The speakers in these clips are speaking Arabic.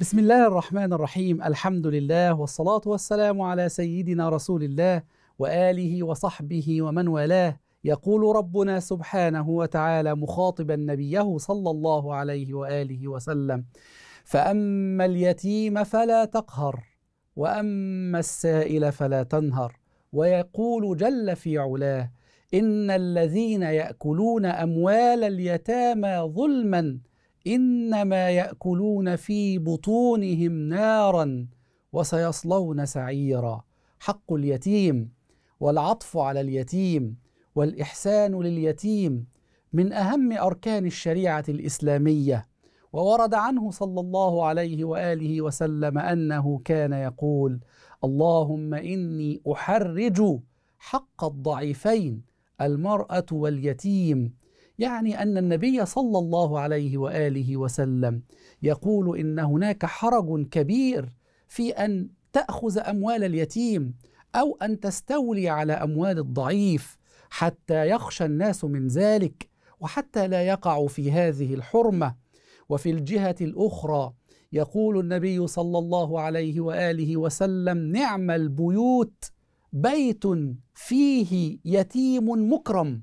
بسم الله الرحمن الرحيم الحمد لله والصلاة والسلام على سيدنا رسول الله وآله وصحبه ومن والاه يقول ربنا سبحانه وتعالى مخاطبا نبيه صلى الله عليه وآله وسلم فأما اليتيم فلا تقهر وأما السائل فلا تنهر ويقول جل في علاه إن الذين يأكلون أموال اليتامى ظلمًا انما ياكلون في بطونهم نارا وسيصلون سعيرا حق اليتيم والعطف على اليتيم والاحسان لليتيم من اهم اركان الشريعه الاسلاميه وورد عنه صلى الله عليه واله وسلم انه كان يقول اللهم اني احرج حق الضعيفين المراه واليتيم يعني أن النبي صلى الله عليه وآله وسلم يقول إن هناك حرج كبير في أن تأخذ أموال اليتيم أو أن تستولي على أموال الضعيف حتى يخشى الناس من ذلك وحتى لا يقعوا في هذه الحرمة وفي الجهة الأخرى يقول النبي صلى الله عليه وآله وسلم نعم البيوت بيت فيه يتيم مكرم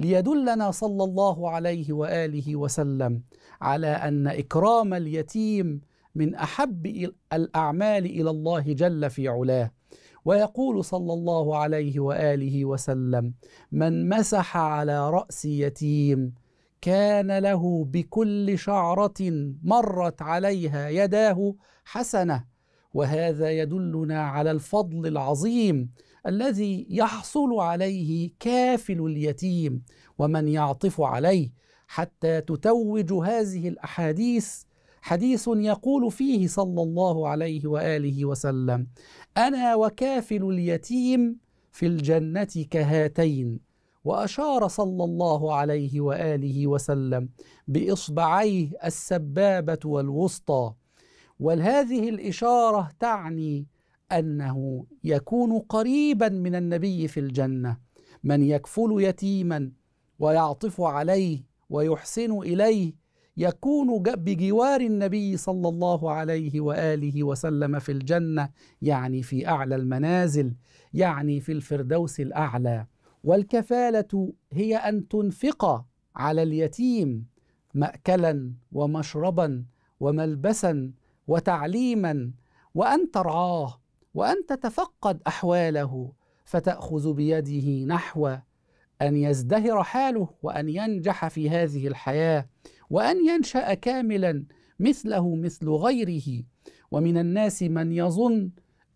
ليدلنا صلى الله عليه واله وسلم على ان اكرام اليتيم من احب الاعمال الى الله جل في علاه ويقول صلى الله عليه واله وسلم من مسح على راس يتيم كان له بكل شعره مرت عليها يداه حسنه وهذا يدلنا على الفضل العظيم الذي يحصل عليه كافل اليتيم ومن يعطف عليه حتى تتوج هذه الاحاديث حديث يقول فيه صلى الله عليه واله وسلم انا وكافل اليتيم في الجنه كهاتين واشار صلى الله عليه واله وسلم باصبعيه السبابه والوسطى وهذه الاشاره تعني أنه يكون قريبا من النبي في الجنة من يكفل يتيما ويعطف عليه ويحسن إليه يكون بجوار النبي صلى الله عليه واله وسلم في الجنه يعني في اعلى المنازل يعني في الفردوس الاعلى والكفاله هي ان تنفق على اليتيم ماكلا ومشربا وملبسا وتعليما وان ترعاه وان تتفقد احواله فتاخذ بيده نحو ان يزدهر حاله وان ينجح في هذه الحياه وان ينشا كاملا مثله مثل غيره ومن الناس من يظن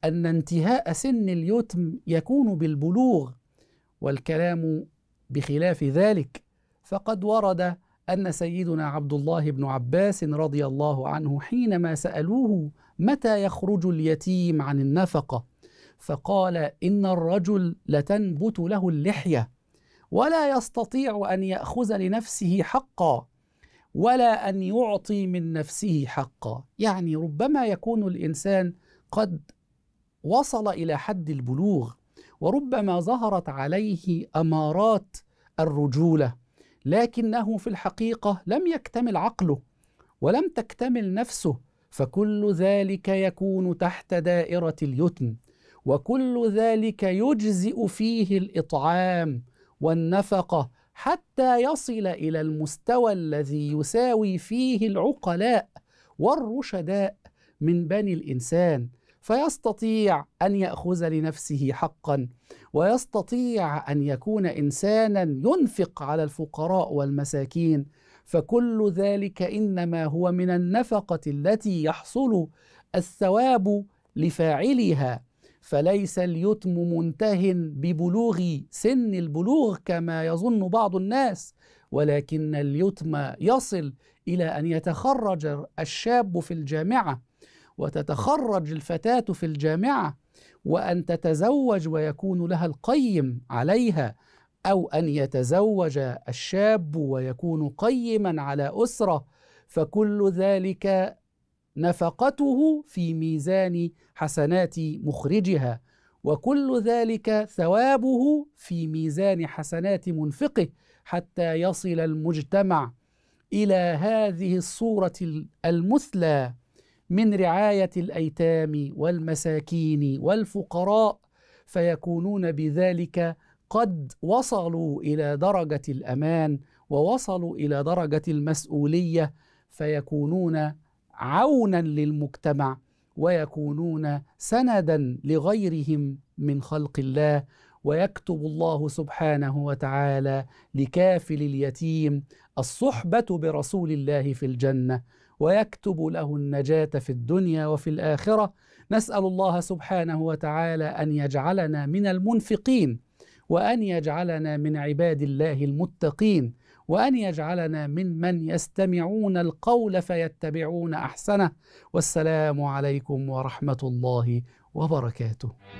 ان انتهاء سن اليتم يكون بالبلوغ والكلام بخلاف ذلك فقد ورد ان سيدنا عبد الله بن عباس رضي الله عنه حينما سالوه متى يخرج اليتيم عن النفقه فقال ان الرجل لتنبت له اللحيه ولا يستطيع ان ياخذ لنفسه حقا ولا ان يعطي من نفسه حقا يعني ربما يكون الانسان قد وصل الى حد البلوغ وربما ظهرت عليه امارات الرجوله لكنه في الحقيقه لم يكتمل عقله ولم تكتمل نفسه فكل ذلك يكون تحت دائره اليتم وكل ذلك يجزئ فيه الاطعام والنفقه حتى يصل الى المستوى الذي يساوي فيه العقلاء والرشداء من بني الانسان فيستطيع ان ياخذ لنفسه حقا ويستطيع ان يكون انسانا ينفق على الفقراء والمساكين فكل ذلك انما هو من النفقه التي يحصل الثواب لفاعلها فليس اليتم منته ببلوغ سن البلوغ كما يظن بعض الناس ولكن اليتم يصل الى ان يتخرج الشاب في الجامعه وتتخرج الفتاة في الجامعة وأن تتزوج ويكون لها القيم عليها أو أن يتزوج الشاب ويكون قيما على أسرة فكل ذلك نفقته في ميزان حسنات مخرجها وكل ذلك ثوابه في ميزان حسنات منفقه حتى يصل المجتمع الى هذه الصوره المثلى من رعايه الايتام والمساكين والفقراء فيكونون بذلك قد وصلوا الى درجه الامان ووصلوا الى درجه المسؤوليه فيكونون عونا للمجتمع ويكونون سندا لغيرهم من خلق الله ويكتب الله سبحانه وتعالى لكافل اليتيم الصحبه برسول الله في الجنه ويكتب له النجاه في الدنيا وفي الاخره نسال الله سبحانه وتعالى ان يجعلنا من المنفقين وان يجعلنا من عباد الله المتقين وان يجعلنا من من يستمعون القول فيتبعون احسنه والسلام عليكم ورحمه الله وبركاته